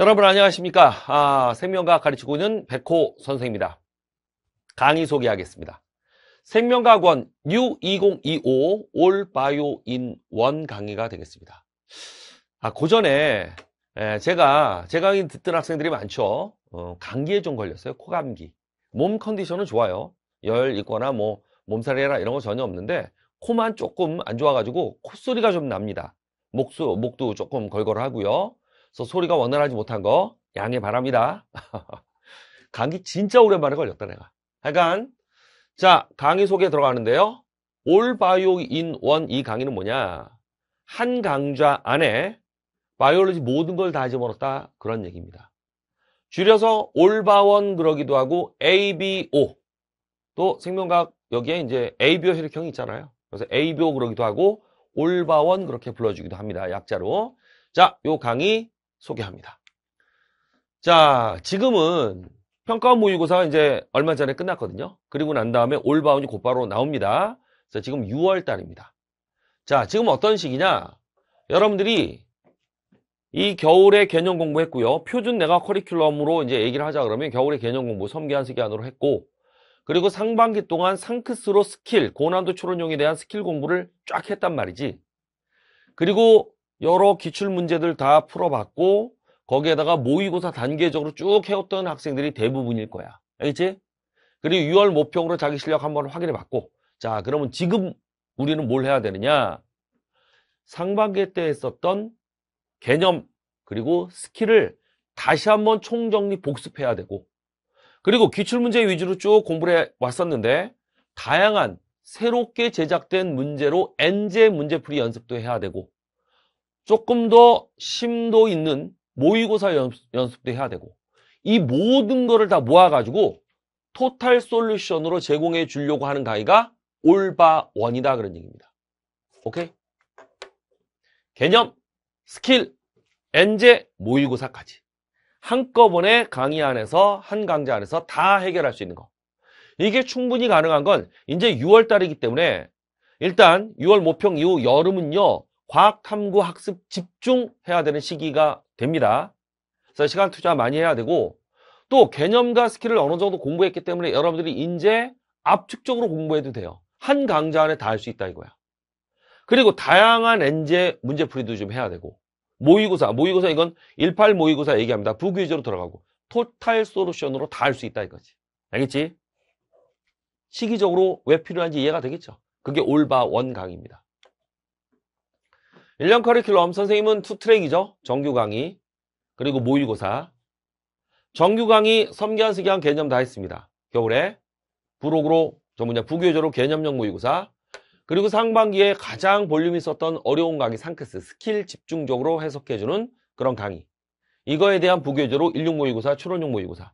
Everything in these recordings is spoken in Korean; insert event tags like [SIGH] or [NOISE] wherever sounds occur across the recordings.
여러분 안녕하십니까 아, 생명과학 가르치고 있는 백호 선생입니다 강의 소개하겠습니다 생명과학원 u 2025 올바이오인1 강의가 되겠습니다 아, 그 전에 제가 제 강의 듣던 학생들이 많죠 어, 감기에 좀 걸렸어요 코감기 몸 컨디션은 좋아요 열 있거나 뭐 몸살이라 이런 거 전혀 없는데 코만 조금 안 좋아가지고 콧소리가 좀 납니다 목수, 목도 조금 걸걸하고요 그래서 소리가 원활하지 못한 거 양해 바랍니다. [LAUGHS] 감기 진짜 오랜만에 걸렸다 내가. 하여간 자 강의 소개 들어가는데요. 올 바이오 인원이 강의는 뭐냐? 한 강좌 안에 바이올로지 모든 걸다 집어넣었다 그런 얘기입니다. 줄여서 올바원 그러기도 하고 ABO 또 생명과학 여기에 이제 ABO 혈액형이 있잖아요. 그래서 ABO 그러기도 하고 올바원 그렇게 불러주기도 합니다. 약자로. 자, 요 강의 소개합니다. 자, 지금은 평가원 모의고사 이제 얼마 전에 끝났거든요. 그리고 난 다음에 올바운이 곧바로 나옵니다. 그래서 지금 6월 달입니다. 자, 지금 어떤 시기냐? 여러분들이 이 겨울에 개념 공부했고요. 표준 내가 커리큘럼으로 이제 얘기를 하자 그러면 겨울에 개념 공부 섬기한 세계 안으로 했고 그리고 상반기 동안 상크스로 스킬, 고난도 추론용에 대한 스킬 공부를 쫙 했단 말이지. 그리고 여러 기출 문제들 다 풀어봤고 거기에다가 모의고사 단계적으로 쭉 해왔던 학생들이 대부분일 거야. 알겠지? 그리고 6월 모평으로 자기 실력 한번 확인해 봤고 자 그러면 지금 우리는 뭘 해야 되느냐 상반기 때 했었던 개념 그리고 스킬을 다시 한번 총정리 복습해야 되고 그리고 기출문제 위주로 쭉 공부를 해 왔었는데 다양한 새롭게 제작된 문제로 n 제 문제풀이 연습도 해야 되고 조금 더 심도 있는 모의고사 연습, 연습도 해야 되고 이 모든 거를 다 모아가지고 토탈 솔루션으로 제공해 주려고 하는 강의가 올바원이다 그런 얘기입니다. 오케이? 개념, 스킬, 엔제, 모의고사까지 한꺼번에 강의 안에서 한 강좌 안에서 다 해결할 수 있는 거 이게 충분히 가능한 건 이제 6월 달이기 때문에 일단 6월 모평 이후 여름은요 과학탐구 학습 집중해야 되는 시기가 됩니다. 그래서 시간 투자 많이 해야 되고 또 개념과 스킬을 어느 정도 공부했기 때문에 여러분들이 이제 압축적으로 공부해도 돼요. 한 강좌 안에 다 할 수 있다 이거야. 그리고 다양한 엔제 문제풀이도 좀 해야 되고 모의고사, 모의고사 이건 18 모의고사 얘기합니다. 부규제로 들어가고 토탈 솔루션으로 다 할 수 있다 이거지. 알겠지? 시기적으로 왜 필요한지 이해가 되겠죠? 그게 올바원 강입니다. 1년 커리큘럼 선생님은 투 트랙이죠. 정규 강의 그리고 모의고사. 정규 강의 섬기한 쓰기한 개념 다 했습니다. 겨울에 부록으로 저 뭐냐 부교조로 개념형 모의고사 그리고 상반기에 가장 볼륨이 있었던 어려운 강의 상크스 스킬 집중적으로 해석해주는 그런 강의 이거에 대한 부교조로 16 모의고사 추론형 모의고사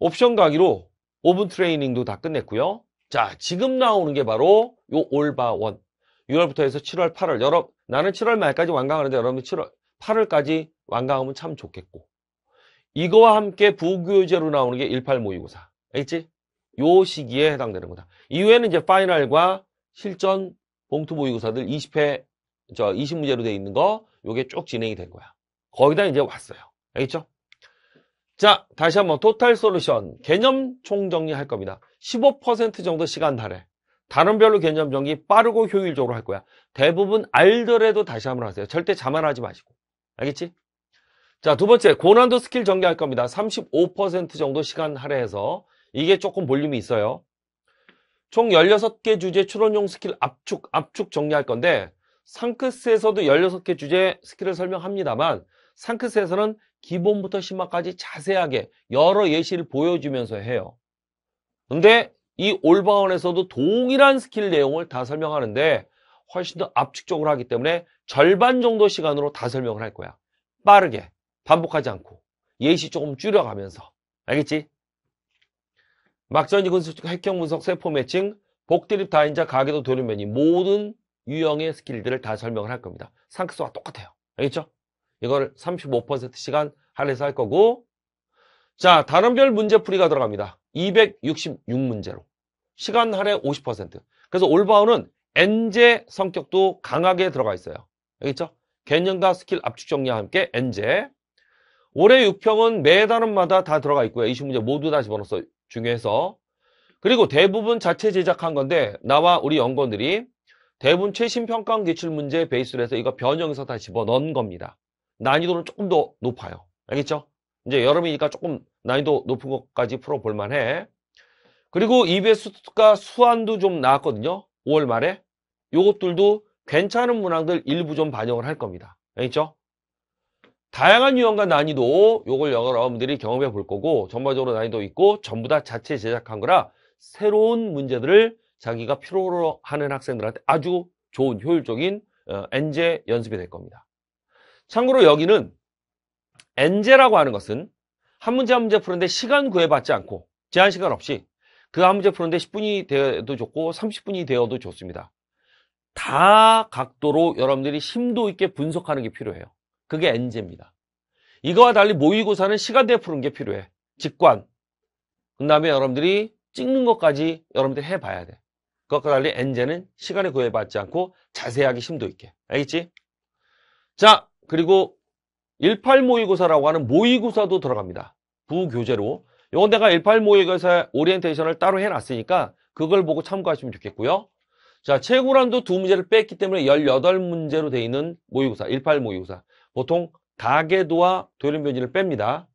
옵션 강의로 5분 트레이닝도 다 끝냈고요. 자 지금 나오는 게 바로 요 올바원 6월부터 해서 7월, 8월. 여러, 나는 7월 말까지 완강하는데 여러분 7월, 8월까지 완강하면 참 좋겠고. 이거와 함께 부교재로 나오는 게 18 모의고사. 알겠지? 요 시기에 해당되는 거다. 이후에는 이제 파이널과 실전 봉투 모의고사들 20회, 저 20문제로 돼 있는 거, 요게 쭉 진행이 된 거야. 거기다 이제 왔어요. 알겠죠? 자, 다시 한번 토탈 솔루션 개념 총정리 할 겁니다. 15% 정도 시간 달해. 단원별로 개념 정리 빠르고 효율적으로 할 거야. 대부분 알더라도 다시 한번 하세요. 절대 자만하지 마시고. 알겠지? 자, 두 번째 고난도 스킬 전개할 겁니다. 35% 정도 시간 할애해서 이게 조금 볼륨이 있어요. 총 16개 주제 추론용 스킬 압축, 압축 정리할 건데 상크스에서도 16개 주제 스킬을 설명합니다만 상크스에서는 기본부터 심화까지 자세하게 여러 예시를 보여주면서 해요. 근데 이 올바운에서도 동일한 스킬 내용을 다 설명하는데 훨씬 더 압축적으로 하기 때문에 절반 정도 시간으로 다 설명을 할 거야. 빠르게 반복하지 않고 예시 조금 줄여가면서 알겠지? 막전이 군수 핵형 분석 세포 매칭 복드립 다인자 가계도 도련면이 모든 유형의 스킬들을 다 설명을 할 겁니다. 상크스와 똑같아요. 알겠죠? 이걸 35% 시간 할애서 할 거고 자 단원별 문제풀이가 들어갑니다. 266문제로 시간 할애 50% 그래서 올바운은 엔제 성격도 강하게 들어가 있어요. 알겠죠? 개념과 스킬 압축 정리와 함께 엔제 올해 6평은 매달원마다다 들어가 있고요. 20문제 모두 다 집어넣어서 중요해서 그리고 대부분 자체 제작한 건데 나와 우리 연구원들이 대부분 최신 평가원 기출 문제 베이스로 해서 이거 변형해서 다 집어넣은 겁니다. 난이도는 조금 더 높아요. 알겠죠? 이제 여름이니까 조금 난이도 높은 것까지 풀어볼 만해. 그리고 EBS가 수완도 좀 나왔거든요. 5월 말에. 요것들도 괜찮은 문항들 일부 좀 반영을 할 겁니다. 알겠죠? 다양한 유형과 난이도 요걸 여러분들이 경험해 볼 거고 전반적으로 난이도 있고 전부 다 자체 제작한 거라 새로운 문제들을 자기가 필요로 하는 학생들한테 아주 좋은 효율적인 어, 엔제 연습이 될 겁니다. 참고로 여기는 엔제라고 하는 것은 한 문제 한 문제 푸는데 시간 구애받지 않고 제한 시간 없이 그 한 문제 푸는데 10분이 되어도 좋고 30분이 되어도 좋습니다. 다 각도로 여러분들이 심도 있게 분석하는 게 필요해요. 그게 엔제입니다 이거와 달리 모의고사는 시간대 에 푸는 게 필요해. 직관. 그 다음에 여러분들이 찍는 것까지 여러분들 이 해봐야 돼. 그것과 달리 엔제는 시간에 구애받지 않고 자세하게 심도 있게. 알겠지? 자, 그리고 18 모의고사라고 하는 모의고사도 들어갑니다. 부교재로. 요건 내가 18 모의고사 오리엔테이션을 따로 해놨으니까 그걸 보고 참고하시면 좋겠고요. 자, 최고란도 두 문제를 뺐기 때문에 18문제로 돼 있는 모의고사, 18 모의고사. 보통 가계도와 도련 변이를 뺍니다.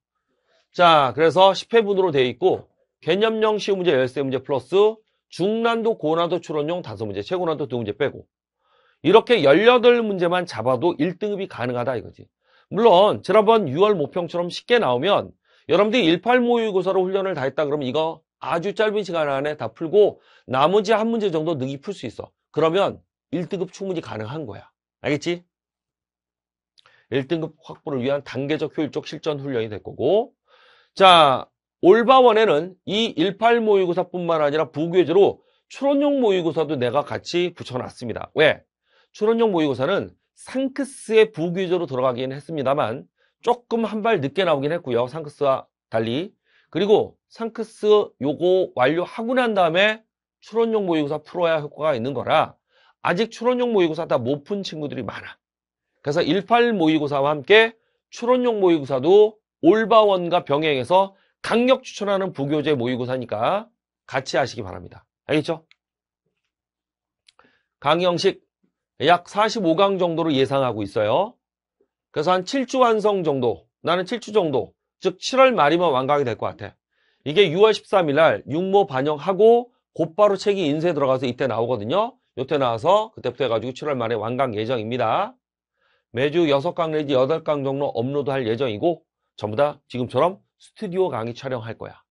자, 그래서 10회분으로 돼 있고 개념형 시험 문제 13문제 플러스 중난도, 고난도, 추론용 5문제, 최고난도 2문제 빼고 이렇게 18문제만 잡아도 1등급이 가능하다 이거지. 물론 지난번 6월 모평처럼 쉽게 나오면 여러분들이 18 모의고사로 훈련을 다 했다 그러면 이거 아주 짧은 시간 안에 다 풀고 나머지 한 문제 정도 능히 풀 수 있어. 그러면 1등급 충분히 가능한 거야. 알겠지? 1등급 확보를 위한 단계적 효율적 실전 훈련이 될 거고 자 올바원에는 이 18 모의고사뿐만 아니라 부교재로 추론용 모의고사도 내가 같이 붙여놨습니다. 왜? 추론용 모의고사는 상크스의 부구조로 돌아가긴 했습니다만 조금 한 발 늦게 나오긴 했고요. 상크스와 달리. 그리고 상크스 요거 완료하고 난 다음에 추론용 모의고사 풀어야 효과가 있는 거라 아직 추론용 모의고사 다 못 푼 친구들이 많아. 그래서 18 모의고사와 함께 추론용 모의고사도 올바원과 병행해서 강력 추천하는 부교재 모의고사니까 같이 하시기 바랍니다. 알겠죠? 강형식 약 45강 정도로 예상하고 있어요. 그래서 한 7주 완성 정도, 나는 7주 정도, 즉 7월 말이면 완강이 될 것 같아. 이게 6월 13일 날 육모 반영하고 곧바로 책이 인쇄 들어가서 이때 나오거든요. 요때 나와서 그때부터 해가지고 7월 말에 완강 예정입니다. 매주 6강 내지 8강 정도 업로드할 예정이고 전부 다 지금처럼 스튜디오 강의 촬영할 거야.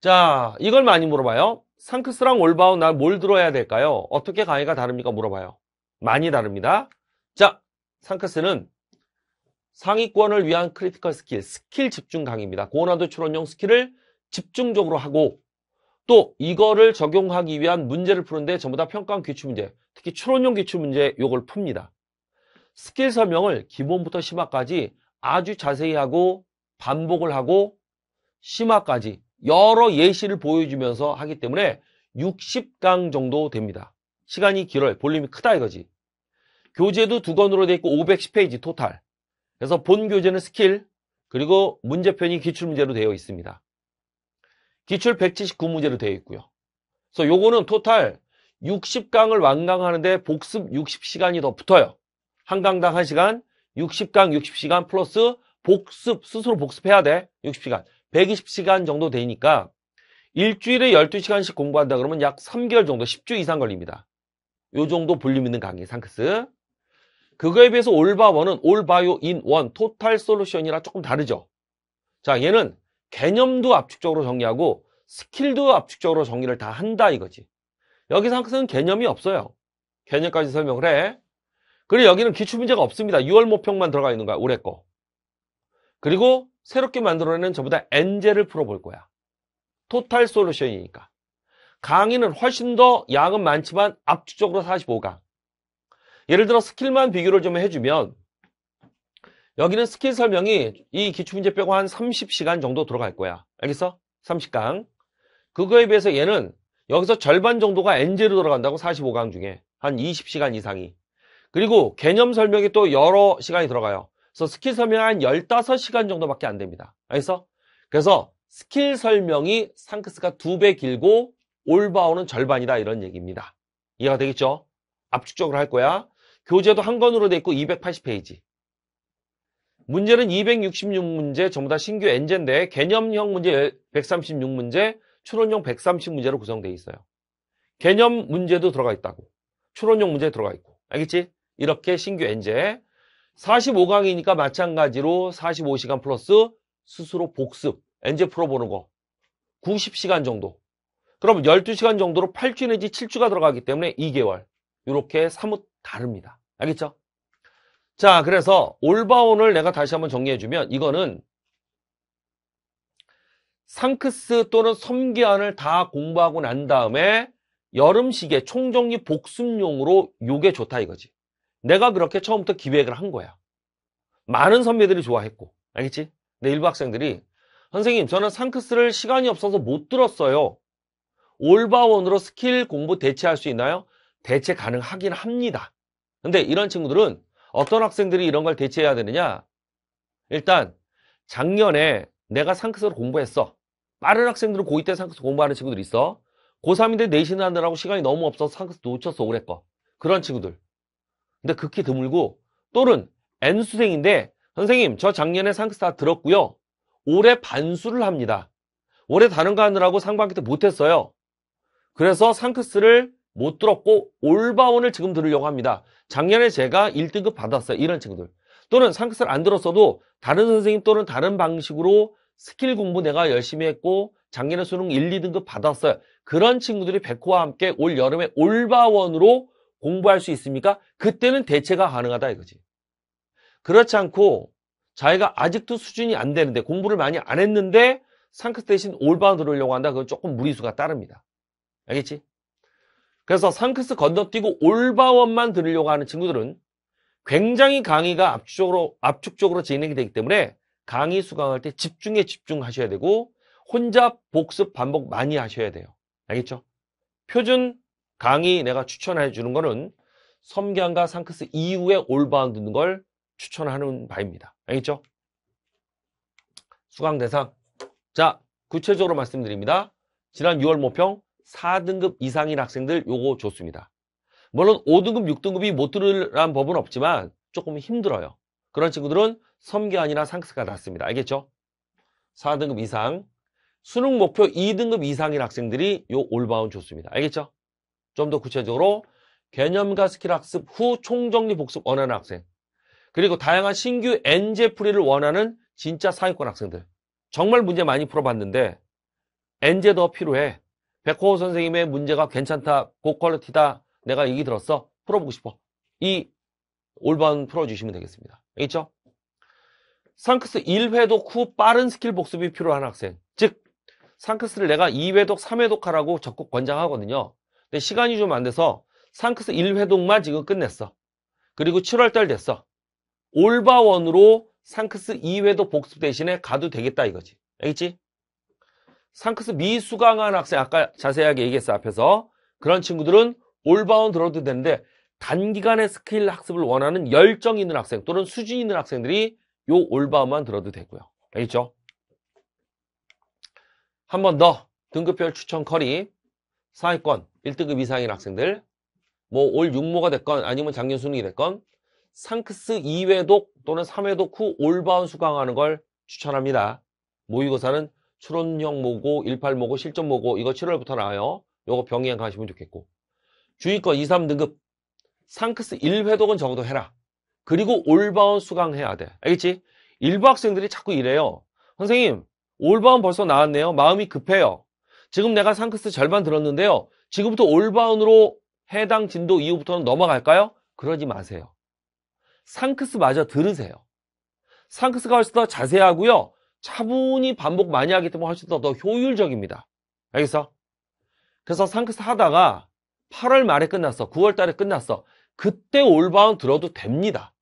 자, 이걸 많이 물어봐요. 상크스랑 올바운 날 뭘 들어야 될까요? 어떻게 강의가 다릅니까? 물어봐요. 많이 다릅니다. 자, 상크스는 상위권을 위한 크리티컬 스킬, 스킬 집중 강의입니다. 고난도 추론용 스킬을 집중적으로 하고 또 이거를 적용하기 위한 문제를 푸는데 전부 다평가한 기출 문제, 특히 추론용 기출 문제 요걸 풉니다. 스킬 설명을 기본부터 심화까지 아주 자세히 하고 반복을 하고 심화까지 여러 예시를 보여주면서 하기 때문에 60강 정도 됩니다. 시간이 길어요. 볼륨이 크다 이거지. 교재도 두 권으로 돼 있고 510페이지 토탈. 그래서 본 교재는 스킬 그리고 문제편이 기출문제로 되어 있습니다. 기출 179문제로 되어 있고요. 그래서 요거는 토탈 60강을 완강하는데 복습 60시간이 더 붙어요. 한 강당 1시간, 60강 60시간 플러스 복습, 스스로 복습해야 돼. 60시간. 120시간 정도 되니까 일주일에 12시간씩 공부한다 그러면 약 3개월 정도, 10주 이상 걸립니다. 요 정도 볼륨 있는 강의 상크스. 그거에 비해서 올바원은 올바요 인 원 토탈 솔루션이라 조금 다르죠. 자, 얘는 개념도 압축적으로 정리하고 스킬도 압축적으로 정리를 다 한다 이거지. 여기 상크스는 개념이 없어요. 개념까지 설명을 해. 그리고 여기는 기출 문제가 없습니다. 6월 모평만 들어가 있는 거야. 올해 거. 그리고 새롭게 만들어내는 전부 다 엔젤을 풀어볼 거야. 토탈 솔루션이니까. 강인은 훨씬 더 양은 많지만 압축적으로 45강. 예를 들어 스킬만 비교를 좀 해주면 여기는 스킬 설명이 이 기출문제 빼고 한 30시간 정도 들어갈 거야. 알겠어? 30강. 그거에 비해서 얘는 여기서 절반 정도가 엔제로 들어간다고 45강 중에 한 20시간 이상이. 그리고 개념 설명이 또 여러 시간이 들어가요. 그래서 스킬 설명 한 15시간 정도밖에 안 됩니다. 알겠어? 그래서 스킬 설명이 상크스가 두 배 길고 올바오는 절반이다 이런 얘기입니다. 이해가 되겠죠? 압축적으로 할 거야. 교재도 한 권으로 돼 있고 280페이지. 문제는 266문제 전부 다 신규 엔젠데 개념형 문제 136문제, 추론형 130문제로 구성되어 있어요. 개념 문제도 들어가 있다고. 추론형 문제 들어가 있고. 알겠지? 이렇게 신규 엔제 45강이니까 마찬가지로 45시간 플러스 스스로 복습, 엔제 풀어보는 거 90시간 정도 그럼 12시간 정도로 8주 내지 7주가 들어가기 때문에 2개월 이렇게 사뭇 다릅니다. 알겠죠? 자 그래서 올바온을 내가 다시 한번 정리해주면 이거는 상크스 또는 섬기안을다 공부하고 난 다음에 여름식의 총정리 복습용으로 요게 좋다 이거지. 내가 그렇게 처음부터 기획을 한 거야. 많은 선배들이 좋아했고 알겠지? 내 일부 학생들이 선생님 저는 상크스를 시간이 없어서 못 들었어요. 올바원으로 스킬 공부 대체할 수 있나요? 대체 가능하긴 합니다. 근데 이런 친구들은 어떤 학생들이 이런 걸 대체해야 되느냐? 일단 작년에 내가 상크스를 공부했어. 빠른 학생들은 고2 때 상크스 공부하는 친구들이 있어. 고3인데 내신 하느라고 시간이 너무 없어서 상크스 놓쳤어 오래 거. 그런 친구들. 근데 극히 드물고 또는 N수생인데 선생님 저 작년에 상크스 다 들었고요. 올해 반수를 합니다. 올해 다른 거 하느라고 상반기 때 못했어요. 그래서 상크스를 못 들었고 올바운을 지금 들으려고 합니다. 작년에 제가 1등급 받았어요. 이런 친구들. 또는 상크스를 안 들었어도 다른 선생님 또는 다른 방식으로 스킬 공부 내가 열심히 했고 작년에 수능 1, 2등급 받았어요. 그런 친구들이 백호와 함께 올 여름에 올바원으로 공부할 수 있습니까? 그때는 대체가 가능하다 이거지. 그렇지 않고 자기가 아직도 수준이 안 되는데 공부를 많이 안 했는데 상크스 대신 올바원들으려고 한다. 그건 조금 무리수가 따릅니다. 알겠지? 그래서 상크스 건너뛰고 올바원만 들으려고 하는 친구들은 굉장히 강의가 압축적으로, 압축적으로 진행이 되기 때문에 강의 수강할 때 집중에 집중하셔야 되고 혼자 복습 반복 많이 하셔야 돼요. 알겠죠? 표준 강의 내가 추천해 주는 거는 섬경과 상크스 이후에 올바운 듣는 걸 추천하는 바입니다. 알겠죠? 수강 대상. 자, 구체적으로 말씀드립니다. 지난 6월 모평 4등급 이상인 학생들 요거 좋습니다. 물론 5등급, 6등급이 못들으라는 법은 없지만 조금 힘들어요. 그런 친구들은 섬기 아니라 상스가 낫습니다. 알겠죠? 4등급 이상 수능 목표 2등급 이상인 학생들이 요 올바운 좋습니다. 알겠죠? 좀 더 구체적으로 개념과 스킬 학습 후 총정리 복습 원하는 학생 그리고 다양한 신규 엔제 풀이를 원하는 진짜 사회권 학생들 정말 문제 많이 풀어봤는데 엔제 더 필요해 백호 호 선생님의 문제가 괜찮다, 고퀄리티다, 내가 얘기 들었어, 풀어보고 싶어. 이 올바른 풀어주시면 되겠습니다. 알겠죠? 상크스 1회독 후 빠른 스킬 복습이 필요한 학생. 즉, 상크스를 내가 2회독, 3회독 하라고 적극 권장하거든요. 근데 시간이 좀 안 돼서 상크스 1회독만 지금 끝냈어. 그리고 7월달 됐어. 올바원으로 상크스 2회독 복습 대신에 가도 되겠다 이거지. 알겠지? 상크스 미수강한 학생 아까 자세하게 얘기했어 앞에서 그런 친구들은 올바운 들어도 되는데 단기간의 스킬 학습을 원하는 열정 있는 학생 또는 수준 있는 학생들이 요 올바운만 들어도 되고요. 알겠죠? 한 번 더 등급별 추천 커리 사위권 1등급 이상인 학생들 뭐올 6모가 됐건 아니면 작년 수능이 됐건 상크스 2회독 또는 3회독 후 올바운 수강하는 걸 추천합니다. 모의고사는 추론형 모고, 18모고, 실전 모고 이거 7월부터 나와요. 요거 병행하시면 좋겠고. 주의권 2, 3등급 상크스 1회독은 적어도 해라. 그리고 올바운 수강해야 돼. 알겠지? 일부 학생들이 자꾸 이래요. 선생님, 올바운 벌써 나왔네요. 마음이 급해요. 지금 내가 상크스 절반 들었는데요. 지금부터 올바운으로 해당 진도 이후부터는 넘어갈까요? 그러지 마세요. 상크스마저 들으세요. 상크스가 훨씬 더 자세하고요. 차분히 반복 음. 많이 하기 때문에 훨씬 더, 더 효율적입니다. 알겠어? 그래서 상크스 하다가 8월 말에 끝났어. 9월 달에 끝났어. 그때 올바운 들어도 됩니다.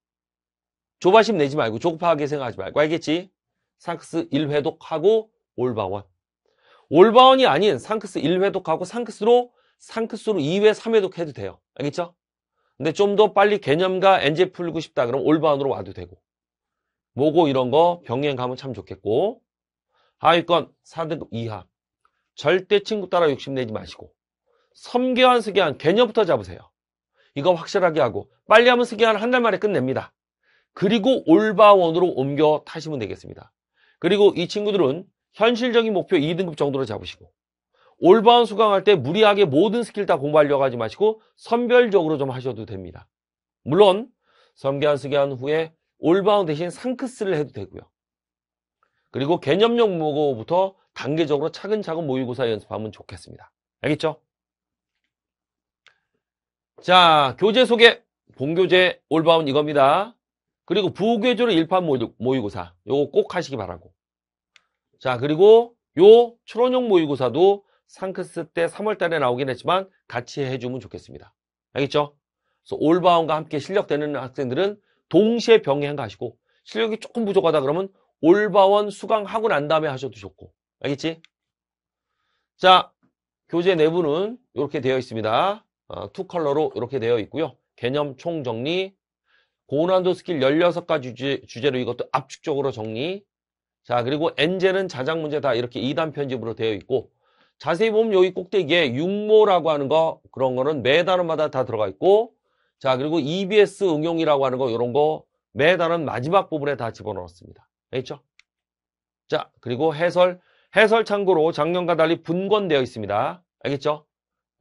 조바심 내지 말고 조급하게 생각하지 말고 알겠지? 상크스 1회독하고 올바원. 올바원이 아닌 상크스 1회독하고 상크스로 상크스로 2회, 3회독 해도 돼요. 알겠죠? 근데 좀 더 빨리 개념과 엔제 풀고 싶다 그럼 올바운으로 와도 되고 모고 이런 거 병행하면 참 좋겠고 하위권 4등급 이하 절대 친구 따라 욕심내지 마시고 섬계환스계환 개념부터 잡으세요. 이거 확실하게 하고 빨리 하면 스계한 한달 만에 끝냅니다. 그리고 올바원으로 옮겨 타시면 되겠습니다. 그리고 이 친구들은 현실적인 목표 2등급 정도로 잡으시고 올바원 수강할 때 무리하게 모든 스킬 다 공부하려고 하지 마시고 선별적으로 좀 하셔도 됩니다. 물론 섬계환스계환 후에 올바운 대신 상크스를 해도 되고요. 그리고 개념용 모고부터 단계적으로 차근차근 모의고사 연습하면 좋겠습니다. 알겠죠? 자, 교재 소개, 본교재 올바운 이겁니다. 그리고 부교재로 일판 모의고사, 요거 꼭 하시기 바라고. 자, 그리고 요추론용 모의고사도 상크스 때 3월달에 나오긴 했지만 같이 해주면 좋겠습니다. 알겠죠? 그래서 올바운과 함께 실력되는 학생들은 동시에 병행 하시고 실력이 조금 부족하다 그러면 올바원 수강하고 난 다음에 하셔도 좋고 알겠지? 자 교재 내부는 이렇게 되어 있습니다 어, 투 컬러로 이렇게 되어 있고요 개념 총정리 고난도 스킬 16가지 주제, 주제로 이것도 압축적으로 정리 자 그리고 엔젤은 자작 문제 다 이렇게 2단 편집으로 되어 있고 자세히 보면 여기 꼭대기에 육모라고 하는 거 그런 거는 매 단어마다 다 들어가 있고 자, 그리고 EBS 응용이라고 하는 거, 이런 거 매달은 마지막 부분에 다 집어넣었습니다. 알겠죠? 자, 그리고 해설. 해설 참고로 작년과 달리 분권되어 있습니다. 알겠죠?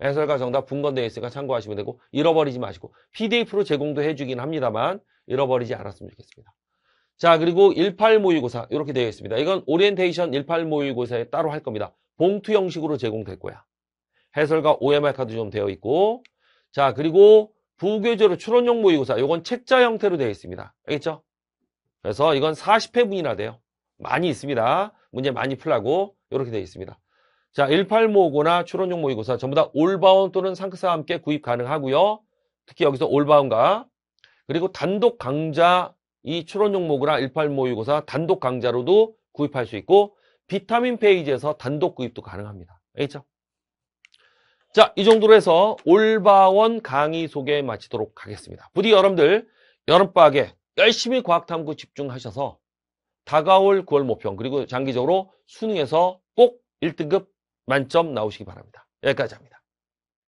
해설과 정답 분권되어 있으니까 참고하시면 되고 잃어버리지 마시고 PDF로 제공도 해주긴 합니다만 잃어버리지 않았으면 좋겠습니다. 자 그리고 18 모의고사 이렇게 되어 있습니다. 이건 오리엔테이션 18 모의고사에 따로 할 겁니다. 봉투 형식으로 제공될 거야. 해설과 OMR 카드 좀 되어 있고 자 그리고 부교재로 추론용 모의고사 이건 책자 형태로 되어 있습니다. 알겠죠? 그래서 이건 40회분이나 돼요. 많이 있습니다. 문제 많이 풀라고 이렇게 되어 있습니다. 자, 18모고나 추론용 모의고사 전부 다 올바운 또는 상크사와 함께 구입 가능하고요. 특히 여기서 올바운과 그리고 단독 강좌 이 추론용 모고나 18모의고사 단독 강좌로도 구입할 수 있고 비타민 페이지에서 단독 구입도 가능합니다. 알겠죠? 자, 이 정도로 해서 올바원 강의 소개 마치도록 하겠습니다. 부디 여러분들 여름방학에 열심히 과학탐구 집중하셔서 다가올 9월 모평 그리고 장기적으로 수능에서 꼭 1등급 만점 나오시기 바랍니다. 여기까지 합니다.